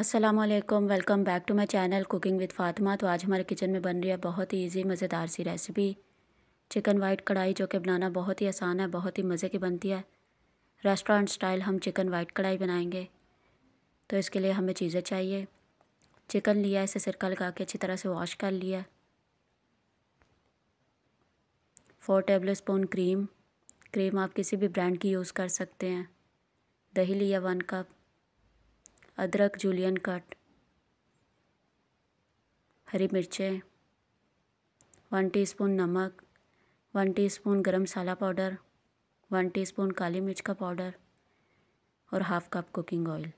Aslam welcome back to my channel cooking with Fatima तो आज हमारे किचन में बन रही है बहुत ही ईजी मज़ेदार सी रेसिपी चिकन वाइट कढ़ाई जो कि बनाना बहुत ही आसान है बहुत ही मज़े की बनती है रेस्टोरेंट स्टाइल हम चिकन वाइट कढ़ाई बनाएंगे तो इसके लिए हमें चीज़ें चाहिए चिकन लिया इसे सिरका लगा के अच्छी तरह से वॉश कर लिया four tablespoon cream cream आप किसी भी ब्रांड की यूज़ कर सकते हैं दही लिया वन कप अदरक जूलियन कट हरी मिर्चें वन टीस्पून नमक one teaspoon garam masala powder one teaspoon काली मिर्च का पाउडर और हाफ़ कप कुकिंग ऑयल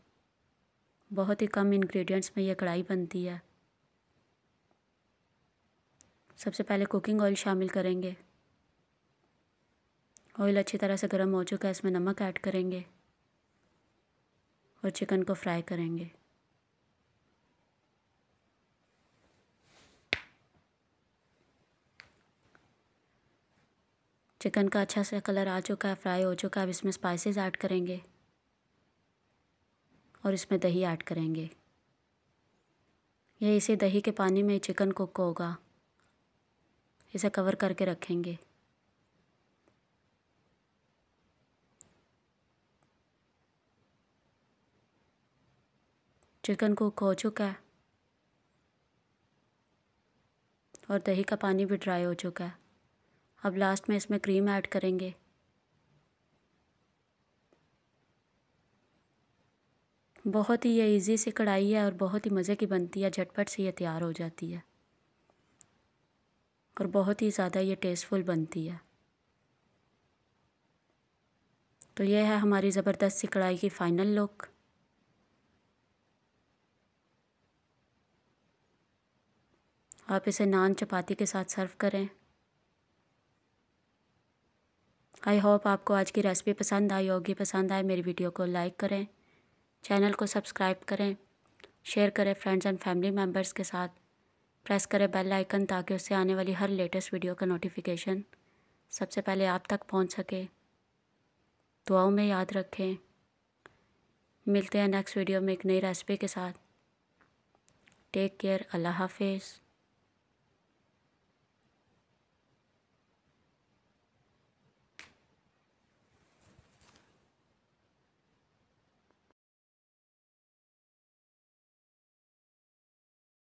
बहुत ही कम इंग्रेडिएंट्स में यह कढ़ाई बनती है सबसे पहले कुकिंग ऑयल शामिल करेंगे ऑयल अच्छी तरह से गर्म हो चुका है इसमें नमक ऐड करेंगे और चिकन को फ्राई करेंगे चिकन का अच्छा सा कलर आ चुका है फ्राई हो चुका है अब इसमें स्पाइसेस ऐड करेंगे और इसमें दही ऐड करेंगे ये इसे दही के पानी में चिकन कुक होगा इसे कवर करके रखेंगे चिकन कुक हो चुका है और दही का पानी भी ड्राई हो चुका है अब लास्ट में इसमें क्रीम ऐड करेंगे बहुत ही ये इजी सी कढ़ाई है और बहुत ही मज़े की बनती है झटपट से ये तैयार हो जाती है और बहुत ही ज़्यादा ये टेस्टफुल बनती है तो यह है हमारी ज़बरदस्त सी कढ़ाई की फ़ाइनल लुक आप इसे नान चपाती के साथ सर्व करें आई होप आपको आज की रेसिपी पसंद आई होगी पसंद आए मेरी वीडियो को लाइक करें चैनल को सब्सक्राइब करें शेयर करें फ्रेंड्स एंड फैमिली मेम्बर्स के साथ प्रेस करें बेल आइकन ताकि उससे आने वाली हर लेटेस्ट वीडियो का नोटिफिकेशन सबसे पहले आप तक पहुंच सके दुआओं में याद रखें मिलते हैं नेक्स्ट वीडियो में एक नई रेसिपी के साथ टेक केयर अल्लाह हाफिज़